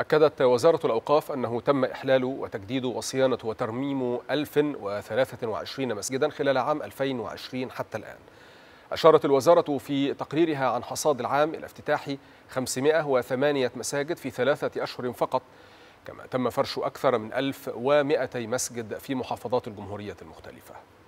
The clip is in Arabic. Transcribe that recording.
أكدت وزارة الأوقاف أنه تم إحلال وتجديد وصيانة وترميم 1023 مسجدا خلال عام 2020 حتى الآن أشارت الوزارة في تقريرها عن حصاد العام إلى افتتاح 508 مساجد في ثلاثة أشهر فقط كما تم فرش أكثر من 1200 مسجد في محافظات الجمهورية المختلفة